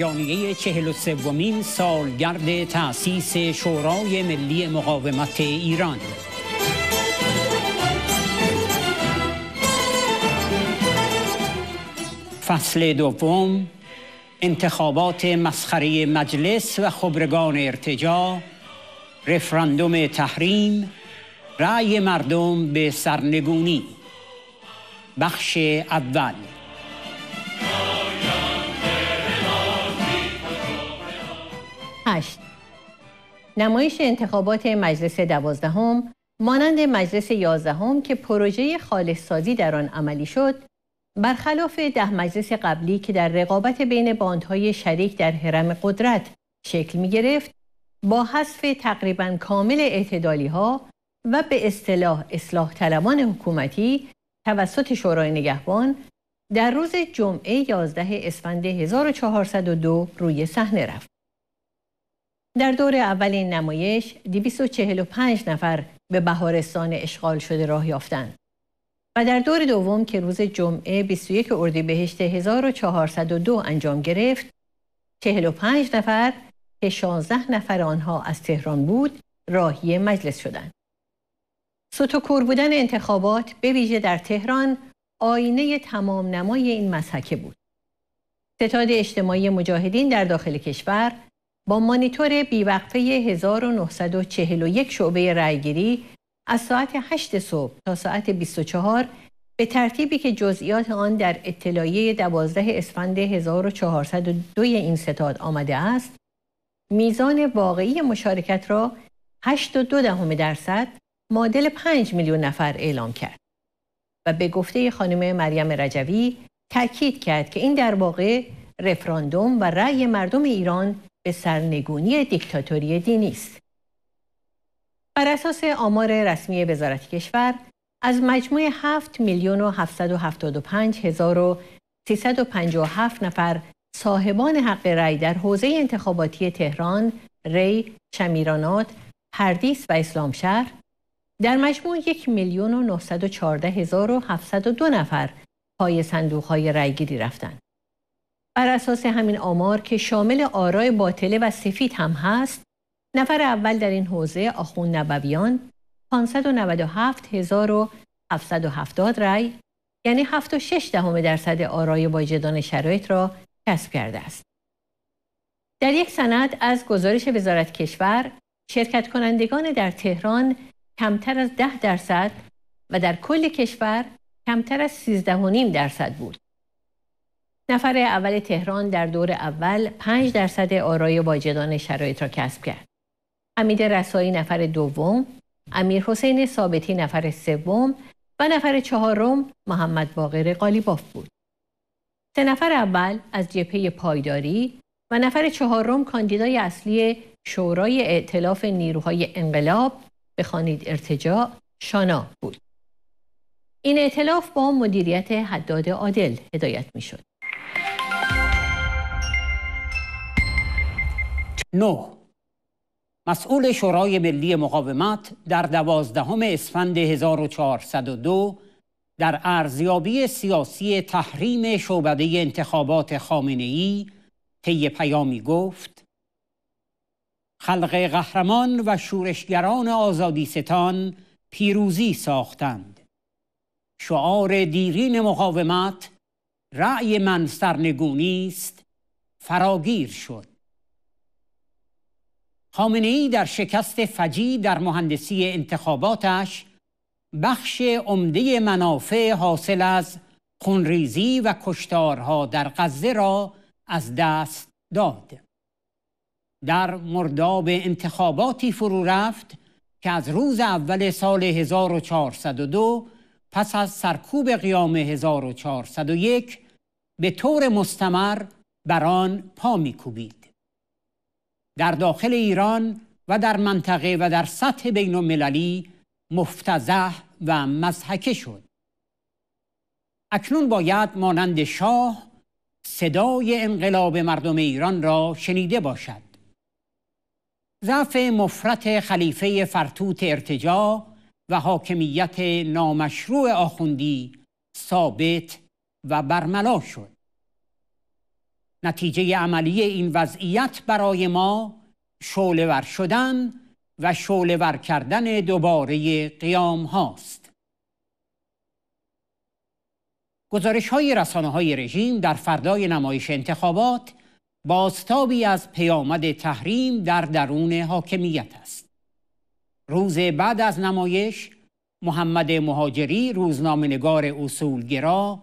بیانیه چهل و سومین سالگرد تأسیس شورای ملی مقاومت ایران فصل دوم انتخابات مسخره مجلس و خبرگان ارتجا رفراندوم تحریم رأی مردم به سرنگونی بخش اول نمایش انتخابات مجلس دوازدهم مانند مجلس یازدهم که پروژه خالص سازی در آن عملی شد برخلاف ده مجلس قبلی که در رقابت بین باندهای شریک در حرم قدرت شکل می گرفت با حذف تقریبا کامل اعتدالی ها و به اصطلاح اصلاح طلبان حکومتی توسط شورای نگهبان در روز جمعه 11 اسفند 1402 روی صحنه رفت. در دور اول این نمایش 245 نفر به بهارستان اشغال شده راه یافتند و در دور دوم که روز جمعه 21 اردیبهشت 1402 انجام گرفت 45 نفر که 16 نفر آنها از تهران بود راهی مجلس شدند سوتوکور بودن انتخابات به ویژه در تهران آینه تمام نمای این مسحکه بود ستاد اجتماعی مجاهدین در داخل کشور با مانیتور بیوقفه 1941 شعبه رایگیری از ساعت 8 صبح تا ساعت 24 به ترتیبی که جزئیات آن در اطلاعیه 12 اسفند 1402 این ستاد آمده است میزان واقعی مشارکت را 8.2 دهم درصد معادل 5 میلیون نفر اعلام کرد و به گفته خانم مریم رجوی تاکید کرد که این در واقع رفراندوم و رأی مردم ایران به سرنگونی دیکتاتوری دینی است. بر اساس آمار رسمی وزارت کشور از مجموع 7 میلیون و 775 هزار و 357 نفر صاحبان حق رأی در حوزه انتخاباتی تهران، ری، شمیرانات، پردیس و اسلام در مجموع یک میلیون و هزار و نفر پای صندوق های رأیگیری رفتند. بر اساس همین آمار که شامل آرای باطله و سفید هم هست نفر اول در این حوزه آخون نبویان 597770 رای، یعنی 7.6 دهم درصد آرای واجدان شرایط را کسب کرده است. در یک سند از گزارش وزارت کشور شرکت کنندگان در تهران کمتر از 10 درصد و در کل کشور کمتر از 13.5 درصد بود. نفر اول تهران در دور اول 5 درصد آرای واجدان شرایط را کسب کرد. امید رسایی نفر دوم، امیر حسین ثابتی نفر سوم و نفر چهارم محمد باقر قالیباف بود. سه نفر اول از جبهه پایداری و نفر چهارم کاندیدای اصلی شورای اعتلاف نیروهای انقلاب خانید ارتجاع شانا بود. این اعتلاف با مدیریت حداد عادل هدایت می شد. نو، مسئول شورای ملی مقاومت در دوازدهم اسفند 1402 در ارزیابی سیاسی تحریم شعبده انتخابات خامنه ای طی پیامی گفت خلق قهرمان و شورشگران آزادیستان پیروزی ساختند شعار دیرین مقاومت رأی من سرنگونی است فراگیر شد خامنه ای در شکست فجی در مهندسی انتخاباتش بخش عمده منافع حاصل از خونریزی و کشتارها در غزه را از دست داد در مرداب انتخاباتی فرو رفت که از روز اول سال 1402 پس از سرکوب قیام 1401 به طور مستمر بر آن پا میکوبید در داخل ایران و در منطقه و در سطح بین المللی مفتزه و مزحکه شد اکنون باید مانند شاه صدای انقلاب مردم ایران را شنیده باشد ضعف مفرت خلیفه فرتوت ارتجا و حاکمیت نامشروع آخوندی ثابت و برملا شد نتیجه عملی این وضعیت برای ما شولور شدن و شولور کردن دوباره قیام هاست گزارش های رسانه های رژیم در فردای نمایش انتخابات بازتابی از پیامد تحریم در درون حاکمیت است روز بعد از نمایش محمد مهاجری روزنامهنگار اصولگرا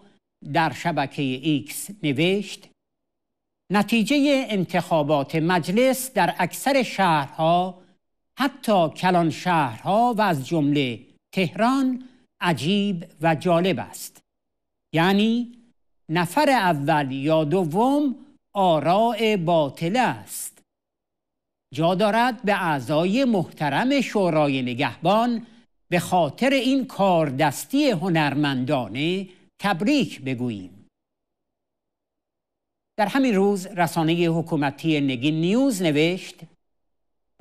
در شبکه ایکس نوشت نتیجه انتخابات مجلس در اکثر شهرها حتی کلان شهرها و از جمله تهران عجیب و جالب است یعنی نفر اول یا دوم آراء باطل است جا دارد به اعضای محترم شورای نگهبان به خاطر این کاردستی هنرمندانه تبریک بگوییم در همین روز رسانه حکومتی نگین نیوز نوشت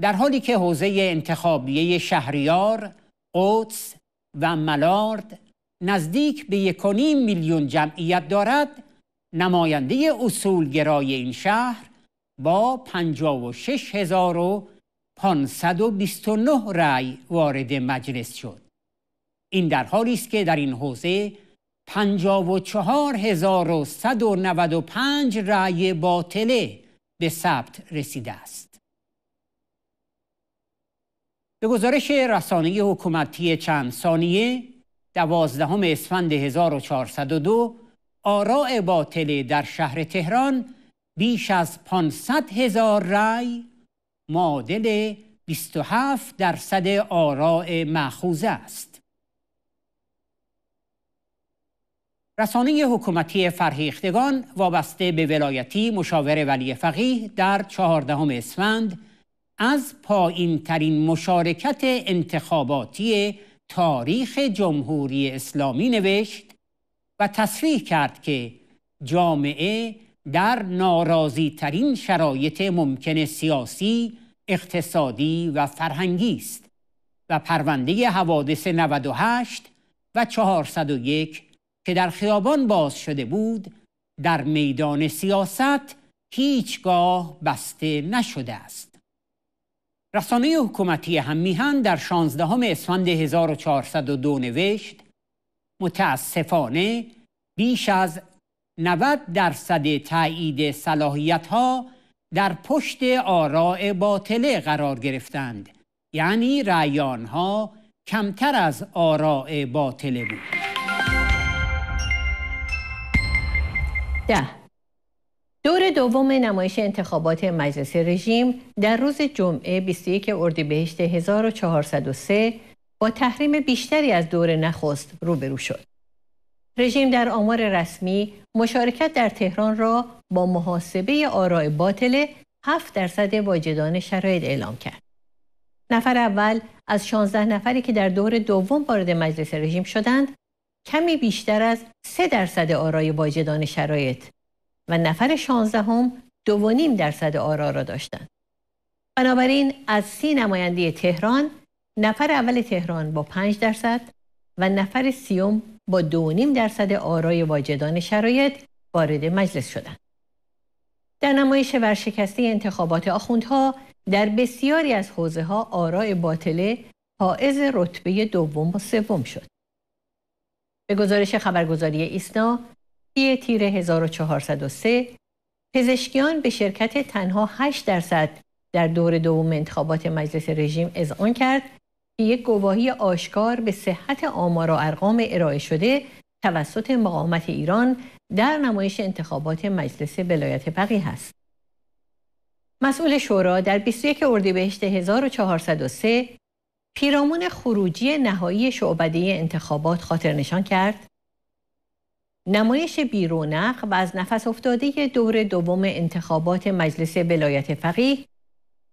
در حالی که حوزه انتخابیه شهریار، قدس و ملارد نزدیک به یکونیم میلیون جمعیت دارد نماینده اصولگرای این شهر با 56529 رأی وارد مجلس شد این در حالی است که در این حوزه 54195 و رأی باطله به ثبت رسیده است. به گزارش رسانه حکومتی چند ثانیه دوازدهم اسفند 1402 آراء باطله در شهر تهران بیش از 500 هزار رأی معادل 27 درصد آراء مخوزه است. رسانه حکومتی فرهیختگان وابسته به ولایتی مشاور ولی فقیه در چهاردهم اسفند از پایین ترین مشارکت انتخاباتی تاریخ جمهوری اسلامی نوشت و تصریح کرد که جامعه در ناراضی ترین شرایط ممکن سیاسی، اقتصادی و فرهنگی است و پرونده حوادث 98 و 401 که در خیابان باز شده بود در میدان سیاست هیچگاه بسته نشده است رسانه حکومتی همیهن در 16 اسفند 1402 نوشت متاسفانه بیش از 90 درصد تایید صلاحیت ها در پشت آراء باطله قرار گرفتند یعنی رایان ها کمتر از آراء باطله بود ده دور دوم نمایش انتخابات مجلس رژیم در روز جمعه 21 اردیبهشت 1403 با تحریم بیشتری از دور نخست روبرو شد. رژیم در آمار رسمی مشارکت در تهران را با محاسبه آراء باطل 7 درصد واجدان شرایط اعلام کرد. نفر اول از 16 نفری که در دور دوم وارد مجلس رژیم شدند کمی بیشتر از 3 درصد آرای واجدان شرایط و نفر 16 هم 2.5 درصد آرا را داشتند. بنابراین از سی نماینده تهران نفر اول تهران با 5 درصد و نفر سیوم با 2.5 درصد آرای واجدان شرایط وارد مجلس شدند. در نمایش ورشکستی انتخابات آخوندها در بسیاری از حوزه ها آرای باطله حائز رتبه دوم و سوم شد. به گزارش خبرگزاری ایسنا سی تیر 1403 پزشکیان به شرکت تنها 8 درصد در دور دوم انتخابات مجلس رژیم اذعان کرد که یک گواهی آشکار به صحت آمار و ارقام ارائه شده توسط مقامت ایران در نمایش انتخابات مجلس بلایت بقیه است. مسئول شورا در 21 اردیبهشت 1403 پیرامون خروجی نهایی شعبده انتخابات خاطر نشان کرد نمایش بیرونق و از نفس افتاده دور دوم انتخابات مجلس بلایت فقیه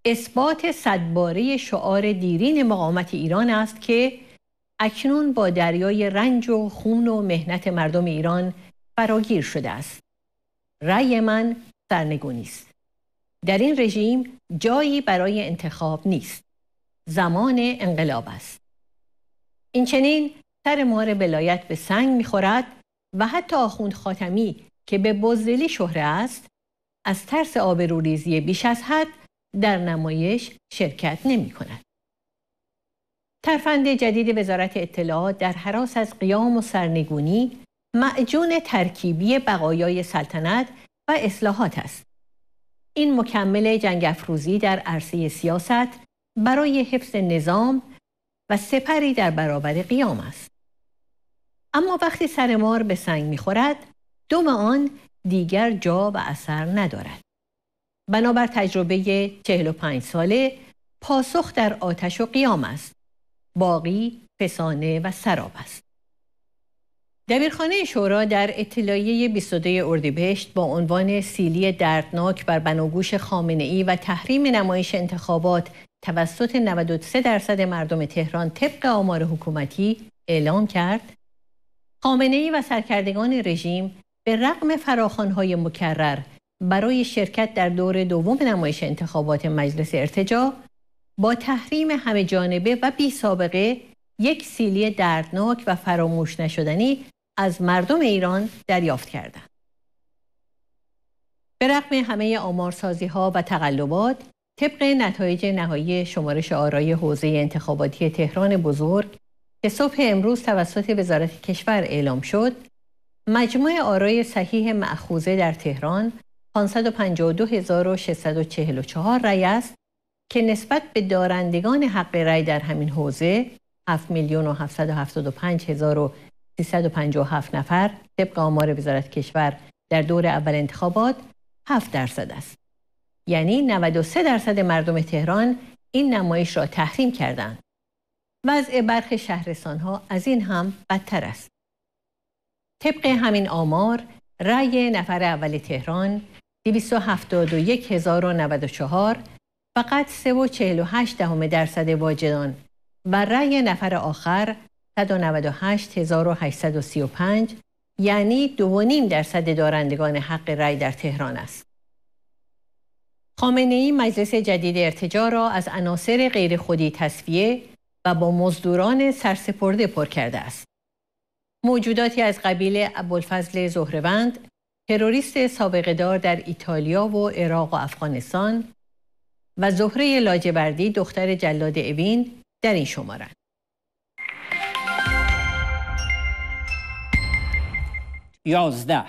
اثبات صدباره شعار دیرین مقامت ایران است که اکنون با دریای رنج و خون و مهنت مردم ایران فراگیر شده است رأی من سرنگونی است در این رژیم جایی برای انتخاب نیست زمان انقلاب است این چنین سر مار بلایت به سنگ میخورد و حتی آخوند خاتمی که به بزدلی شهره است از ترس آبروریزی بیش از حد در نمایش شرکت نمی کند. ترفند جدید وزارت اطلاعات در حراس از قیام و سرنگونی معجون ترکیبی بقایای سلطنت و اصلاحات است. این مکمل جنگ افروزی در عرصه سیاست برای حفظ نظام و سپری در برابر قیام است اما وقتی سر مار به سنگ میخورد دوم آن دیگر جا و اثر ندارد بنابر تجربه 45 ساله پاسخ در آتش و قیام است باقی فسانه و سراب است دبیرخانه شورا در اطلاعیه 22 اردیبهشت با عنوان سیلی دردناک بر بناگوش خامنه ای و تحریم نمایش انتخابات توسط 93 درصد مردم تهران طبق آمار حکومتی اعلام کرد خامنه ای و سرکردگان رژیم به رغم فراخوان‌های مکرر برای شرکت در دور دوم نمایش انتخابات مجلس ارتجا با تحریم همه جانبه و بی سابقه یک سیلی دردناک و فراموش نشدنی از مردم ایران دریافت کردند. به رغم همه آمارسازی ها و تقلبات طبق نتایج نهایی شمارش آرای حوزه انتخاباتی تهران بزرگ که صبح امروز توسط وزارت کشور اعلام شد مجموع آرای صحیح معخوزه در تهران 552644 رأی است که نسبت به دارندگان حق رأی در همین حوزه 7.775.357 نفر طبق آمار وزارت کشور در دور اول انتخابات 7 درصد است. یعنی 93 درصد مردم تهران این نمایش را تحریم کردند. وضع برخی شهرستان ها از این هم بدتر است. طبق همین آمار رأی نفر اول تهران 271094 فقط 3.48 دهم درصد واجدان و رأی نفر آخر 198835 یعنی 2.5 درصد دارندگان حق رأی در تهران است. خامنه ای مجلس جدید ارتجا را از عناصر غیرخودی تصفیه و با مزدوران سرسپرده پر کرده است. موجوداتی از قبیل ابوالفضل زهروند، تروریست سابقه دار در ایتالیا و عراق و افغانستان و زهره لاجبردی دختر جلاد اوین در این شمارند. یازده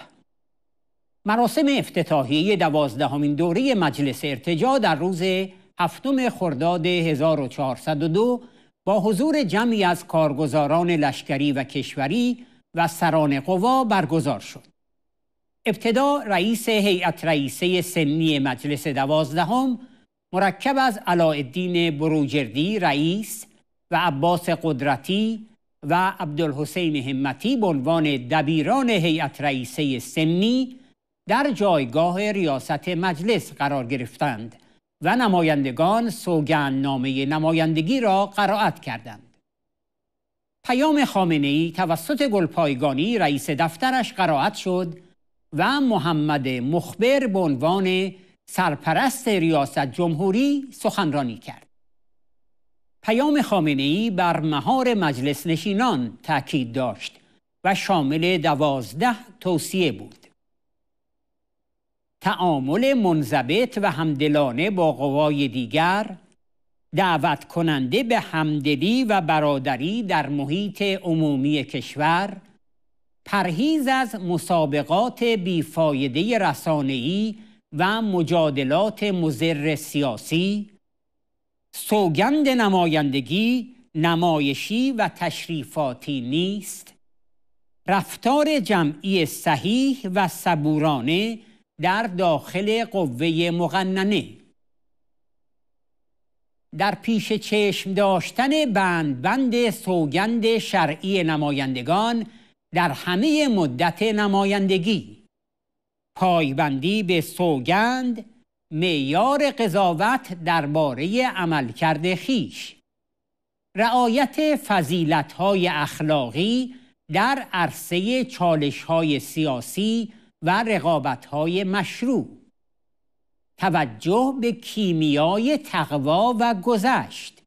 مراسم افتتاحیه دوازدهمین دوره مجلس ارتجا در روز هفتم خرداد 1402 با حضور جمعی از کارگزاران لشکری و کشوری و سران قوا برگزار شد. ابتدا رئیس هیئت رئیسه سنی مجلس دوازدهم مرکب از علاءالدین بروجردی رئیس و عباس قدرتی و عبدالحسین همتی به عنوان دبیران هیئت رئیسه سنی در جایگاه ریاست مجلس قرار گرفتند و نمایندگان سوگن نامه نمایندگی را قرائت کردند پیام خامنه ای توسط گلپایگانی رئیس دفترش قرائت شد و محمد مخبر به عنوان سرپرست ریاست جمهوری سخنرانی کرد پیام خامنه ای بر مهار مجلس نشینان تاکید داشت و شامل دوازده توصیه بود تعامل منضبط و همدلانه با قوای دیگر دعوت کننده به همدلی و برادری در محیط عمومی کشور پرهیز از مسابقات بیفایده رسانه‌ای و مجادلات مزر سیاسی سوگند نمایندگی نمایشی و تشریفاتی نیست رفتار جمعی صحیح و صبورانه در داخل قوه مقننه در پیش چشم داشتن بند بند سوگند شرعی نمایندگان در همه مدت نمایندگی پایبندی به سوگند معیار قضاوت درباره عملکرد خیش رعایت های اخلاقی در عرصه چالش‌های سیاسی و رقابت‌های مشروع توجه به کیمیای تقوا و گذشت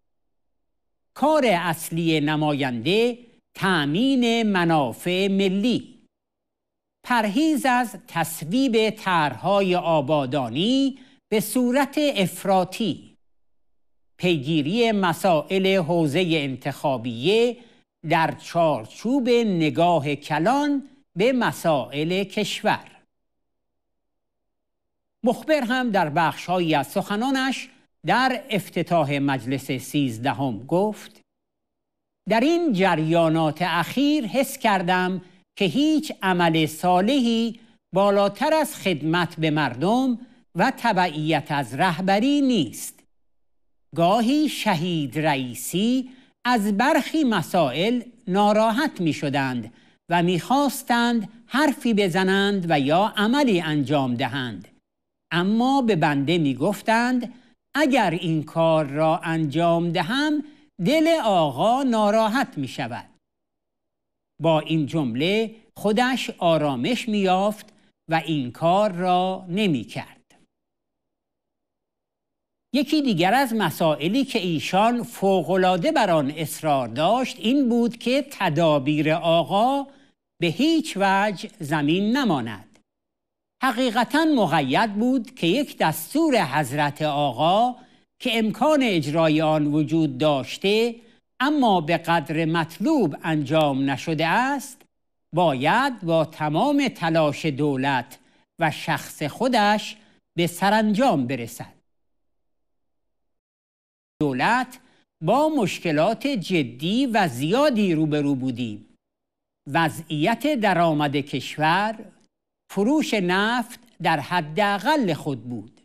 کار اصلی نماینده تأمین منافع ملی پرهیز از تصویب طرحهای آبادانی به صورت افراطی پیگیری مسائل حوزه انتخابیه در چارچوب نگاه کلان به مسائل کشور مخبر هم در بخشهایی از سخنانش در افتتاح مجلس سیزدهم گفت در این جریانات اخیر حس کردم که هیچ عمل صالحی بالاتر از خدمت به مردم و تبعیت از رهبری نیست گاهی شهید رئیسی از برخی مسائل ناراحت می شدند و میخواستند حرفی بزنند و یا عملی انجام دهند اما به بنده میگفتند اگر این کار را انجام دهم دل آقا ناراحت می شود با این جمله خودش آرامش میافت و این کار را نمی کرد. یکی دیگر از مسائلی که ایشان فوقالعاده بر آن اصرار داشت این بود که تدابیر آقا به هیچ وجه زمین نماند حقیقتا مقید بود که یک دستور حضرت آقا که امکان اجرای آن وجود داشته اما به قدر مطلوب انجام نشده است باید با تمام تلاش دولت و شخص خودش به سرانجام برسد دولت با مشکلات جدی و زیادی روبرو بودیم وضعیت درآمد کشور فروش نفت در حداقل خود بود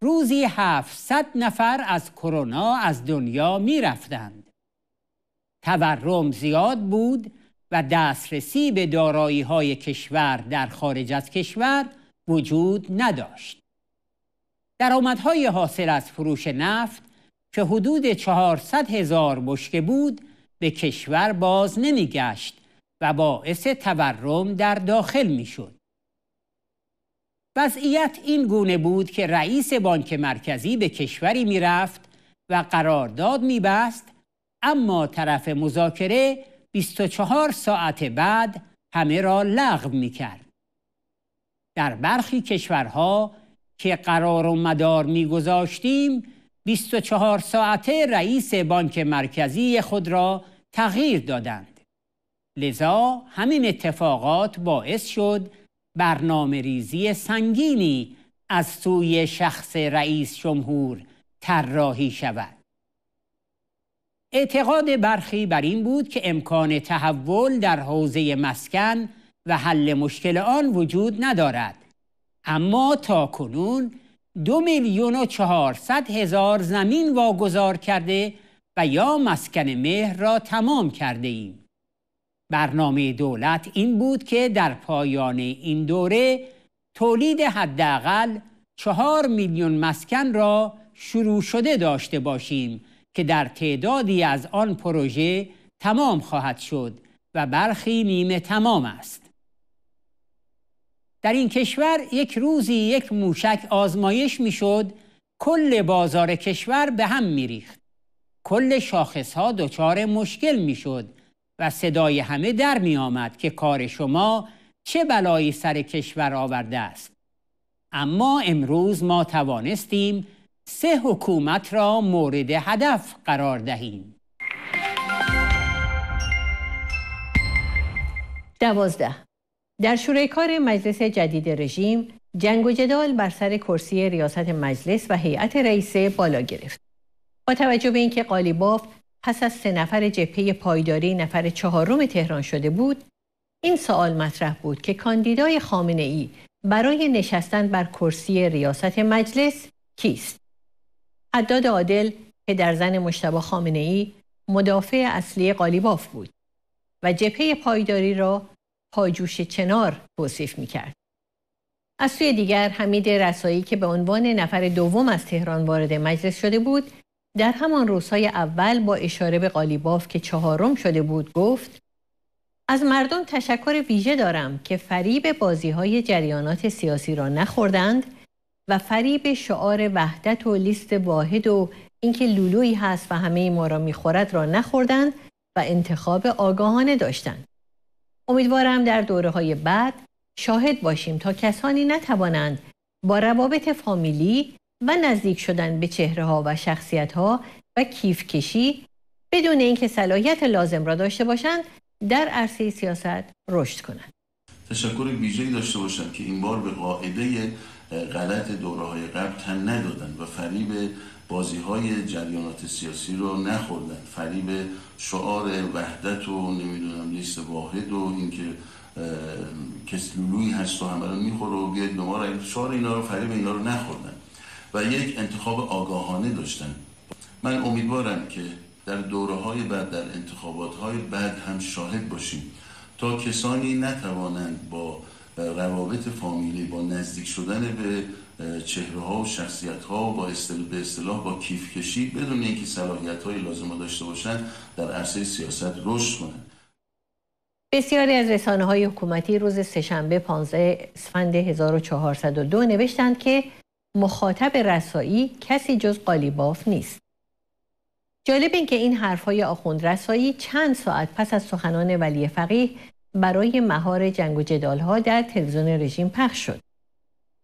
روزی 700 نفر از کرونا از دنیا می رفتند. تورم زیاد بود و دسترسی به دارایی های کشور در خارج از کشور وجود نداشت. درآمدهای حاصل از فروش نفت که حدود 400 هزار بشکه بود به کشور باز گشت. و باعث تورم در داخل میشد. وضعیت این گونه بود که رئیس بانک مرکزی به کشوری میرفت و قرارداد میبست اما طرف مذاکره 24 ساعت بعد همه را لغو کرد. در برخی کشورها که قرار و مدار میگذاشتیم 24 ساعته رئیس بانک مرکزی خود را تغییر دادند. لذا همین اتفاقات باعث شد برنامه ریزی سنگینی از سوی شخص رئیس جمهور طراحی شود اعتقاد برخی بر این بود که امکان تحول در حوزه مسکن و حل مشکل آن وجود ندارد اما تا کنون دو میلیون و چهارصد هزار زمین واگذار کرده و یا مسکن مهر را تمام کرده ایم برنامه دولت این بود که در پایان این دوره تولید حداقل چهار میلیون مسکن را شروع شده داشته باشیم که در تعدادی از آن پروژه تمام خواهد شد و برخی نیمه تمام است در این کشور یک روزی یک موشک آزمایش میشد کل بازار کشور به هم میریخت کل شاخص ها دچار مشکل شد. و صدای همه در می آمد که کار شما چه بلایی سر کشور آورده است اما امروز ما توانستیم سه حکومت را مورد هدف قرار دهیم دوازده در شورای کار مجلس جدید رژیم جنگ و جدال بر سر کرسی ریاست مجلس و هیئت رئیسه بالا گرفت با توجه به اینکه قالیباف پس از سه نفر جبهه پایداری نفر چهارم تهران شده بود این سوال مطرح بود که کاندیدای خامنه ای برای نشستن بر کرسی ریاست مجلس کیست عداد عادل که پدرزن مشتبه خامنه ای مدافع اصلی قالیباف بود و جبهه پایداری را پاجوش چنار توصیف می کرد. از سوی دیگر حمید رسایی که به عنوان نفر دوم از تهران وارد مجلس شده بود در همان روزهای اول با اشاره به قالیباف که چهارم شده بود گفت از مردم تشکر ویژه دارم که فریب بازی های جریانات سیاسی را نخوردند و فریب شعار وحدت و لیست واحد و اینکه لولویی هست و همه ما را میخورد را نخوردند و انتخاب آگاهانه داشتند. امیدوارم در دوره های بعد شاهد باشیم تا کسانی نتوانند با روابط فامیلی و نزدیک شدن به چهره ها و شخصیت ها و کیف کشی بدون اینکه صلاحیت لازم را داشته باشند در عرصه سیاست رشد کنند تشکر ویژه‌ای داشته باشم که این بار به قاعده غلط دوره های قبل تن ندادن و فریب بازی های جریانات سیاسی رو نخوردن فریب شعار وحدت و نمیدونم لیست واحد و اینکه کسلولوی هست و همه رو میخور و شعار اینا رو فریب اینا رو نخوردن و یک انتخاب آگاهانه داشتن من امیدوارم که در دوره های بعد در انتخابات های بعد هم شاهد باشیم تا کسانی نتوانند با روابط فامیلی با نزدیک شدن به چهره ها و شخصیت ها با استل... به اصطلاح با کیف کشی بدون اینکه صلاحیت های لازم داشته باشند در عرصه سیاست رشد کنند بسیاری از رسانه های حکومتی روز سهشنبه 15 اسفند 1402 نوشتند که مخاطب رسایی کسی جز قالیباف نیست. جالب این که این های آخوند رسایی چند ساعت پس از سخنان ولی فقیه برای مهار جنگ و جدالها در تلویزیون رژیم پخش شد.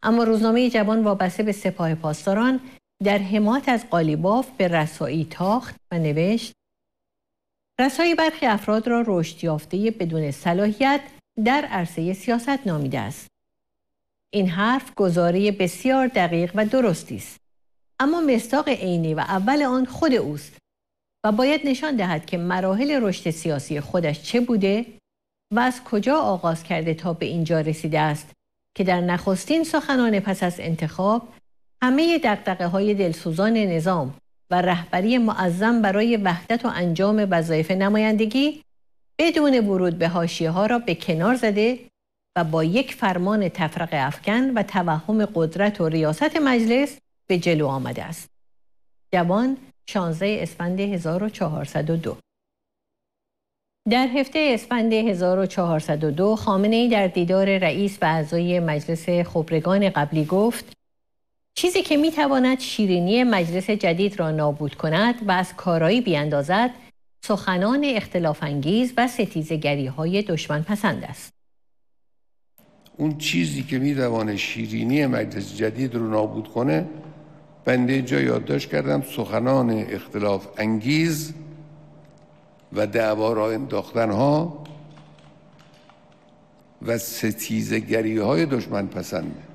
اما روزنامه جوان وابسته به سپاه پاسداران در حمایت از قالیباف به رسایی تاخت و نوشت رسایی برخی افراد را رشد یافته بدون صلاحیت در عرصه سیاست نامیده است. این حرف گزاره بسیار دقیق و درستی است اما مستاق عینی و اول آن خود اوست و باید نشان دهد که مراحل رشد سیاسی خودش چه بوده و از کجا آغاز کرده تا به اینجا رسیده است که در نخستین سخنان پس از انتخاب همه دقدقه های دلسوزان نظام و رهبری معظم برای وحدت و انجام وظایف نمایندگی بدون ورود به هاشیه ها را به کنار زده و با یک فرمان تفرق افکن و توهم قدرت و ریاست مجلس به جلو آمده است. جوان 16 اسفند 1402 در هفته اسفند 1402 خامنه ای در دیدار رئیس و اعضای مجلس خبرگان قبلی گفت چیزی که می تواند شیرینی مجلس جدید را نابود کند و از کارایی بیاندازد سخنان اختلاف انگیز و ستیزگری های دشمن پسند است. اون چیزی که میتوانه شیرینی مجلس جدید رو نابود کنه بنده اینجا یادداشت کردم سخنان اختلاف انگیز و دعوا را انداختن ها و ستیزگری های دشمن پسنده